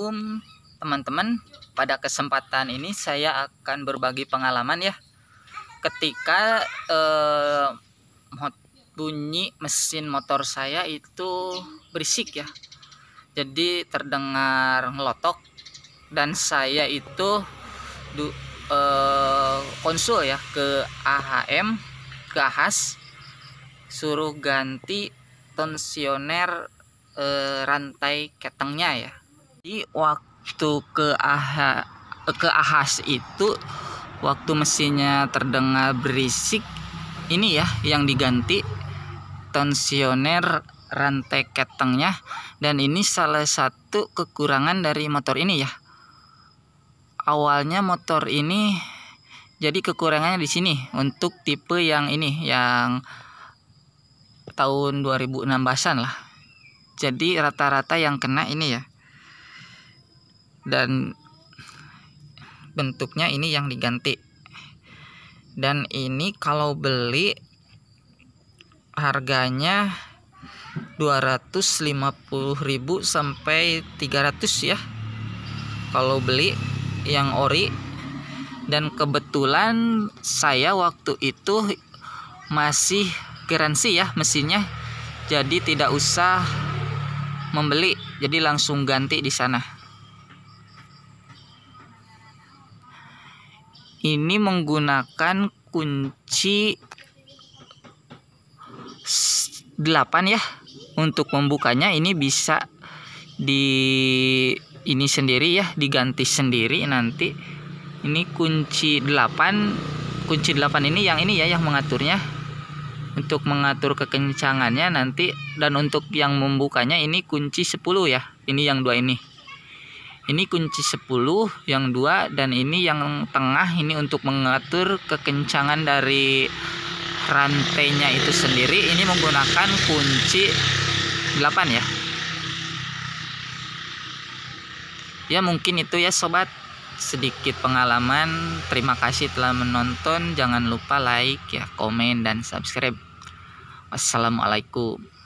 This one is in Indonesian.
Assalamualaikum teman-teman Pada kesempatan ini saya akan berbagi pengalaman ya Ketika eh, bunyi mesin motor saya itu berisik ya Jadi terdengar ngelotok Dan saya itu du, eh, konsul ya ke AHM Ke AHAS Suruh ganti tensioner eh, rantai ketengnya ya jadi waktu ke AHA, ke AHAS itu waktu mesinnya terdengar berisik ini ya yang diganti tensioner rantai ketengnya dan ini salah satu kekurangan dari motor ini ya awalnya motor ini jadi kekurangannya di sini untuk tipe yang ini yang tahun 2016an lah jadi rata-rata yang kena ini ya dan bentuknya ini yang diganti dan ini kalau beli harganya 250.000 sampai 300 ya kalau beli yang ori dan kebetulan saya waktu itu masih garansi ya mesinnya jadi tidak usah membeli jadi langsung ganti di sana ini menggunakan kunci 8 ya untuk membukanya ini bisa di ini sendiri ya diganti sendiri nanti ini kunci 8 kunci 8 ini yang ini ya yang mengaturnya untuk mengatur kekencangannya nanti dan untuk yang membukanya ini kunci 10 ya ini yang dua ini ini kunci 10 yang dua dan ini yang tengah ini untuk mengatur kekencangan dari rantainya itu sendiri ini menggunakan kunci 8 ya ya mungkin itu ya sobat sedikit pengalaman terima kasih telah menonton jangan lupa like ya komen dan subscribe wassalamualaikum